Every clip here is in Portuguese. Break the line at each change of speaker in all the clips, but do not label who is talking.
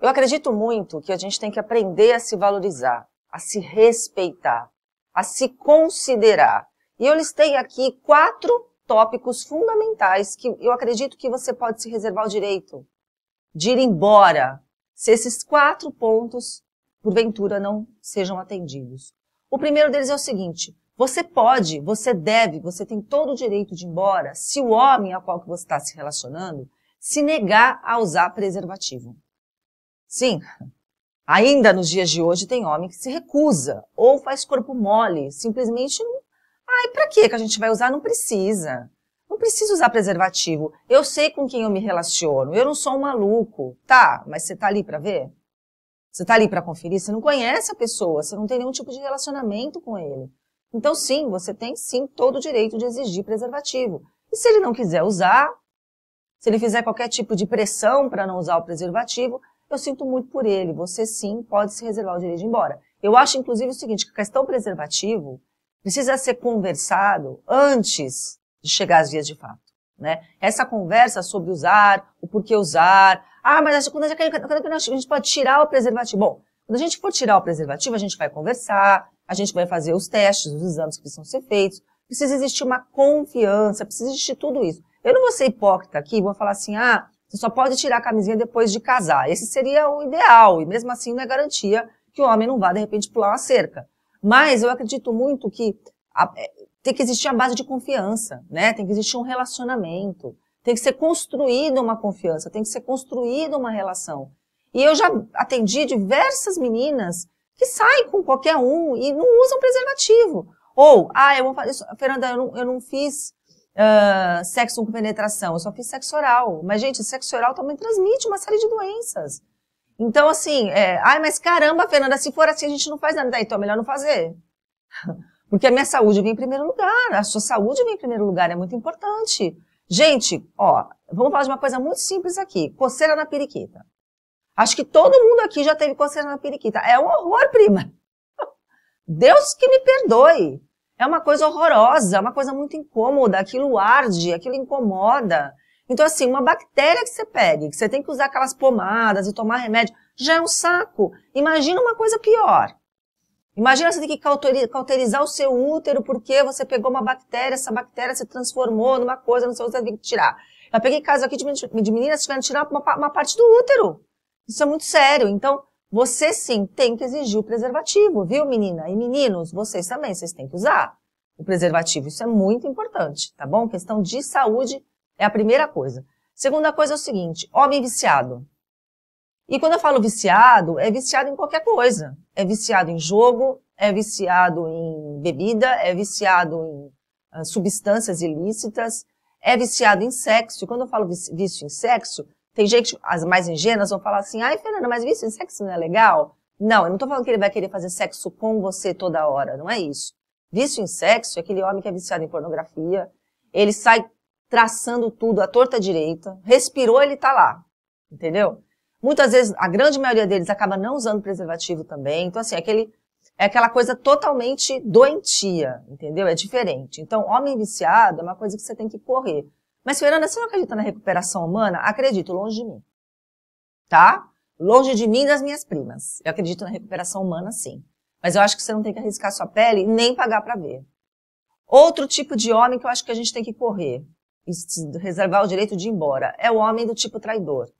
Eu acredito muito que a gente tem que aprender a se valorizar, a se respeitar, a se considerar. E eu listei aqui quatro tópicos fundamentais que eu acredito que você pode se reservar o direito de ir embora se esses quatro pontos, porventura, não sejam atendidos. O primeiro deles é o seguinte: você pode, você deve, você tem todo o direito de ir embora se o homem a qual que você está se relacionando se negar a usar preservativo. Sim, ainda nos dias de hoje tem homem que se recusa ou faz corpo mole, simplesmente, não. ai, para que que a gente vai usar? Não precisa. Não precisa usar preservativo. Eu sei com quem eu me relaciono. Eu não sou um maluco. Tá, mas você tá ali para ver? Você tá ali para conferir? Você não conhece a pessoa, você não tem nenhum tipo de relacionamento com ele. Então sim, você tem sim todo o direito de exigir preservativo. E se ele não quiser usar, se ele fizer qualquer tipo de pressão para não usar o preservativo, eu sinto muito por ele, você sim pode se reservar o direito de ir embora. Eu acho, inclusive, o seguinte, que a questão preservativo precisa ser conversado antes de chegar às vias de fato. Né? Essa conversa sobre usar, o porquê usar, ah, mas quando a gente, quando a gente pode tirar o preservativo? Bom, quando a gente for tirar o preservativo, a gente vai conversar, a gente vai fazer os testes, os exames que precisam ser feitos, precisa existir uma confiança, precisa existir tudo isso. Eu não vou ser hipócrita aqui, vou falar assim, ah, você só pode tirar a camisinha depois de casar. Esse seria o ideal, e mesmo assim não é garantia que o homem não vá, de repente, pular uma cerca. Mas eu acredito muito que a, é, tem que existir a base de confiança, né? Tem que existir um relacionamento. Tem que ser construída uma confiança, tem que ser construída uma relação. E eu já atendi diversas meninas que saem com qualquer um e não usam preservativo. Ou, ah, eu vou fazer isso. Fernanda, eu não, eu não fiz uh, sexo com penetração, eu só fiz sexo oral. Mas, gente, sexo oral também transmite uma série de doenças. Então, assim, é, ai, mas caramba, Fernanda, se for assim a gente não faz nada, então é melhor não fazer. Porque a minha saúde vem em primeiro lugar, a sua saúde vem em primeiro lugar, é muito importante. Gente, ó, vamos falar de uma coisa muito simples aqui, coceira na periquita. Acho que todo mundo aqui já teve coceira na periquita. É um horror, prima. Deus que me perdoe. É uma coisa horrorosa, é uma coisa muito incômoda, aquilo arde, aquilo incomoda. Então, assim, uma bactéria que você pegue, que você tem que usar aquelas pomadas e tomar remédio, já é um saco. Imagina uma coisa pior. Imagina você ter que cauterizar o seu útero porque você pegou uma bactéria, essa bactéria se transformou numa coisa, não sei o que você tem que tirar. Eu peguei caso aqui de meninas que tiveram que tirar uma, uma parte do útero. Isso é muito sério. Então, você sim tem que exigir o preservativo, viu, menina? E meninos, vocês também, vocês têm que usar o preservativo. Isso é muito importante, tá bom? Questão de saúde é a primeira coisa. Segunda coisa é o seguinte: homem viciado. E quando eu falo viciado, é viciado em qualquer coisa. É viciado em jogo, é viciado em bebida, é viciado em uh, substâncias ilícitas, é viciado em sexo. E quando eu falo vício em sexo, tem gente, as mais ingênuas vão falar assim, ai, Fernanda, mas vício em sexo não é legal? Não, eu não estou falando que ele vai querer fazer sexo com você toda hora, não é isso. Vício em sexo é aquele homem que é viciado em pornografia, ele sai traçando tudo à torta direita, respirou, ele tá lá, entendeu? Muitas vezes, a grande maioria deles acaba não usando preservativo também, então assim, é aquele, é aquela coisa totalmente doentia, entendeu? É diferente. Então, homem viciado é uma coisa que você tem que correr. Mas, Fernanda, você não acredita na recuperação humana? Acredito, longe de mim. Tá? Longe de mim e das minhas primas. Eu acredito na recuperação humana, sim. Mas eu acho que você não tem que arriscar sua pele nem pagar para ver. Outro tipo de homem que eu acho que a gente tem que correr e reservar o direito de ir embora é o homem do tipo traidor.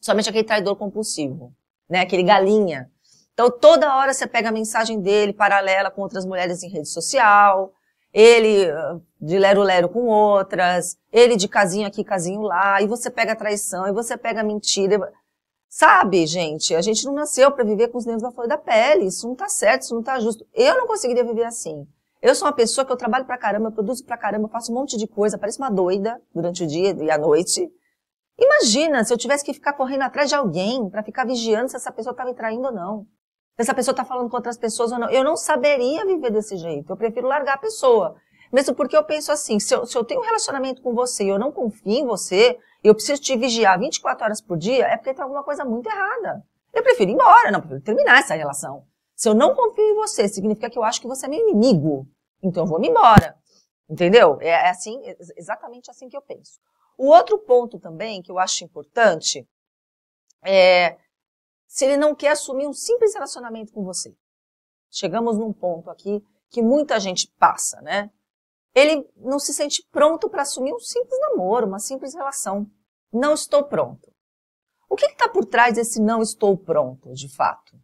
Somente aquele traidor compulsivo, né? Aquele galinha. Então toda hora você pega a mensagem dele paralela com outras mulheres em rede social, ele ah, de lero-lero com outras, ele de casinho aqui, casinho lá, e você pega a traição, e você pega a mentira. Sabe, gente, a gente não nasceu para viver com os dedos da flor da pele, isso não tá certo, isso não tá justo. Eu não conseguiria viver assim. Eu sou uma pessoa que eu trabalho pra caramba, eu produzo pra caramba, eu faço um monte de coisa, parece uma doida durante o dia e a noite. Imagina se eu tivesse que ficar correndo atrás de alguém para ficar vigiando se essa pessoa tá me traindo ou não se essa pessoa está falando com outras pessoas ou não. Eu não saberia viver desse jeito. Eu prefiro largar a pessoa. Mesmo porque eu penso assim, se eu, se eu tenho um relacionamento com você e eu não confio em você, eu preciso te vigiar 24 horas por dia, é porque tem alguma coisa muito errada. Eu prefiro ir embora, não, prefiro terminar essa relação. Se eu não confio em você, significa que eu acho que você é meu inimigo. Então eu vou me embora. Entendeu? É, é assim, é exatamente assim que eu penso. O outro ponto também que eu acho importante é se ele não quer assumir um simples relacionamento com você? Chegamos num ponto aqui que muita gente passa, né? Ele não se sente pronto para assumir um simples namoro, uma simples relação. Não estou pronto. O que está por trás desse não estou pronto, de fato?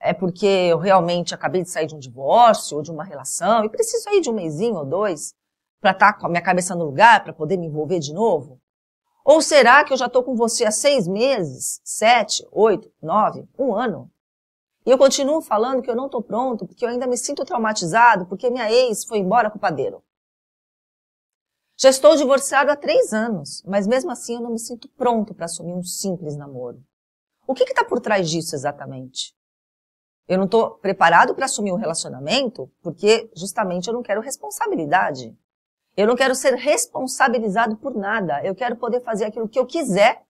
É porque eu realmente acabei de sair de um divórcio ou de uma relação e preciso aí de um mesinho ou dois para estar tá com a minha cabeça no lugar, para poder me envolver de novo? Ou será que eu já estou com você há seis meses, sete, oito, nove, um ano? E eu continuo falando que eu não estou pronto porque eu ainda me sinto traumatizado porque minha ex foi embora com o padeiro. Já estou divorciado há três anos, mas mesmo assim eu não me sinto pronto para assumir um simples namoro. O que está por trás disso exatamente? Eu não estou preparado para assumir um relacionamento porque justamente eu não quero responsabilidade. Eu não quero ser responsabilizado por nada. Eu quero poder fazer aquilo que eu quiser.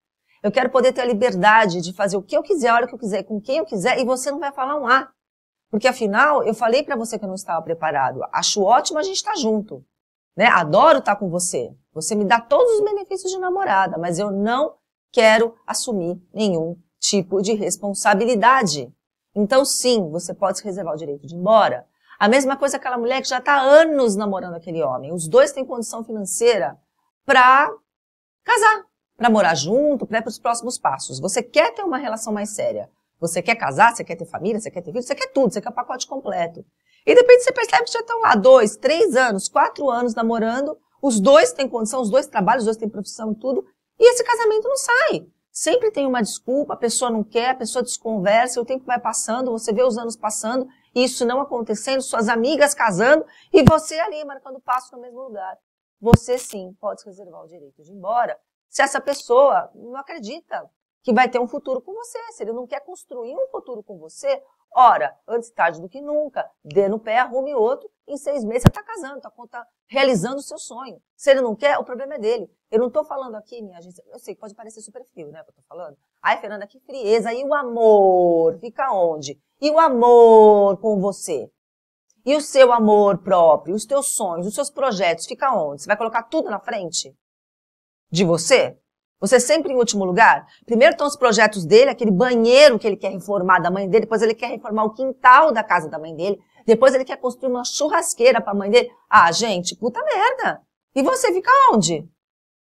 Eu quero poder ter a liberdade de fazer o que eu quiser, a hora que eu quiser, com quem eu quiser, e você não vai falar um A. Porque afinal, eu falei para você que eu não estava preparado. Acho ótimo a gente estar tá junto. Né? Adoro estar tá com você. Você me dá todos os benefícios de namorada, mas eu não quero assumir nenhum tipo de responsabilidade. Então, sim, você pode se reservar o direito de ir embora, a mesma coisa aquela mulher que já está anos namorando aquele homem. Os dois têm condição financeira para casar, para morar junto, para os próximos passos. Você quer ter uma relação mais séria. Você quer casar, você quer ter família, você quer ter filhos, você quer tudo, você quer o pacote completo. E de repente você percebe que já estão lá dois, três anos, quatro anos namorando, os dois têm condição, os dois trabalham, os dois têm profissão e tudo, e esse casamento não sai. Sempre tem uma desculpa, a pessoa não quer, a pessoa desconversa, o tempo vai passando, você vê os anos passando, isso não acontecendo, suas amigas casando e você ali marcando passo no mesmo lugar. Você sim pode reservar o direito de ir embora se essa pessoa não acredita que vai ter um futuro com você, se ele não quer construir um futuro com você, ora, antes tarde do que nunca, dê no pé, arrume outro, em seis meses você está casando, está tá realizando o seu sonho. Se ele não quer, o problema é dele. Eu não estou falando aqui, minha gente, eu sei que pode parecer super frio, né, que eu estou falando. Ai, Fernanda, que frieza, e o amor? Fica onde? E o amor com você? E o seu amor próprio, os teus sonhos, os seus projetos, fica onde? Você vai colocar tudo na frente? De você? Você é sempre em último lugar? Primeiro estão os projetos dele, aquele banheiro que ele quer reformar da mãe dele, depois ele quer reformar o quintal da casa da mãe dele, depois ele quer construir uma churrasqueira para a mãe dele. Ah, gente, puta merda! E você fica onde?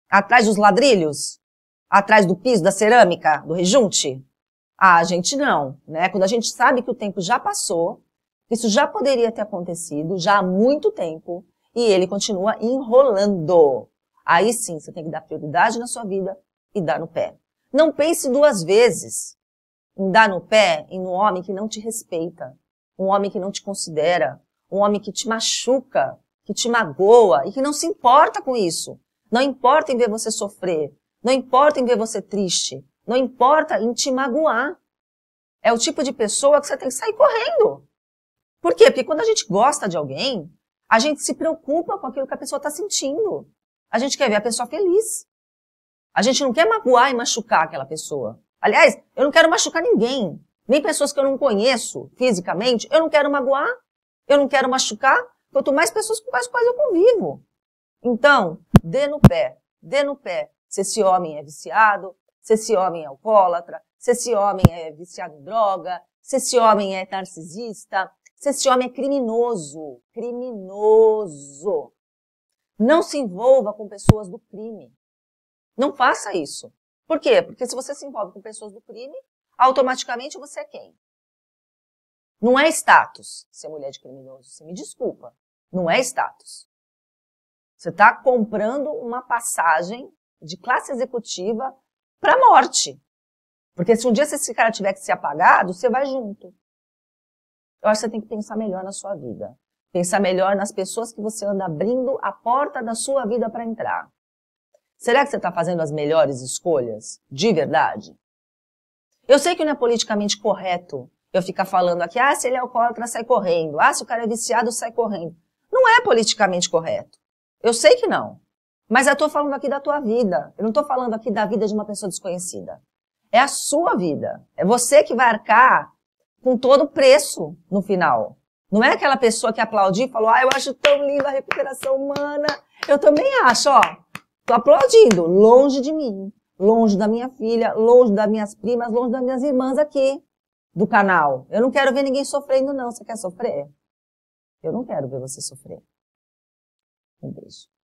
Atrás dos ladrilhos? Atrás do piso, da cerâmica, do rejunte? Ah, a gente não, né? Quando a gente sabe que o tempo já passou, isso já poderia ter acontecido já há muito tempo e ele continua enrolando. Aí sim, você tem que dar prioridade na sua vida e dar no pé. Não pense duas vezes em dar no pé em um homem que não te respeita, um homem que não te considera, um homem que te machuca, que te magoa e que não se importa com isso. Não importa em ver você sofrer, não importa em ver você triste, não importa em te magoar. É o tipo de pessoa que você tem que sair correndo. Por quê? Porque quando a gente gosta de alguém, a gente se preocupa com aquilo que a pessoa está sentindo. A gente quer ver a pessoa feliz. A gente não quer magoar e machucar aquela pessoa. Aliás, eu não quero machucar ninguém. Nem pessoas que eu não conheço fisicamente, eu não quero magoar, eu não quero machucar. Quanto mais pessoas com as quais eu convivo. Então, dê no pé, dê no pé se esse homem é viciado, se esse homem é alcoólatra, se esse homem é viciado em droga, se esse homem é narcisista, se esse homem é criminoso. Criminoso. Não se envolva com pessoas do crime. Não faça isso. Por quê? Porque se você se envolve com pessoas do crime, automaticamente você é quem? Não é status ser mulher de criminoso. Você me desculpa. Não é status. Você está comprando uma passagem de classe executiva para a morte. Porque se um dia esse cara tiver que ser apagado, você vai junto. Eu acho que você tem que pensar melhor na sua vida. Pensar melhor nas pessoas que você anda abrindo a porta da sua vida para entrar. Será que você está fazendo as melhores escolhas? De verdade? Eu sei que não é politicamente correto eu ficar falando aqui, ah, se ele é alcoólatra, sai correndo. Ah, se o cara é viciado, sai correndo. Não é politicamente correto. Eu sei que não. Mas eu estou falando aqui da tua vida. Eu não estou falando aqui da vida de uma pessoa desconhecida. É a sua vida. É você que vai arcar com todo o preço no final. Não é aquela pessoa que aplaudiu e falou, ah, eu acho tão linda a recuperação humana. Eu também acho, ó. Tô aplaudindo. Longe de mim. Longe da minha filha, longe das minhas primas, longe das minhas irmãs aqui do canal. Eu não quero ver ninguém sofrendo, não. Você quer sofrer? Eu não quero ver você sofrer. Um beijo.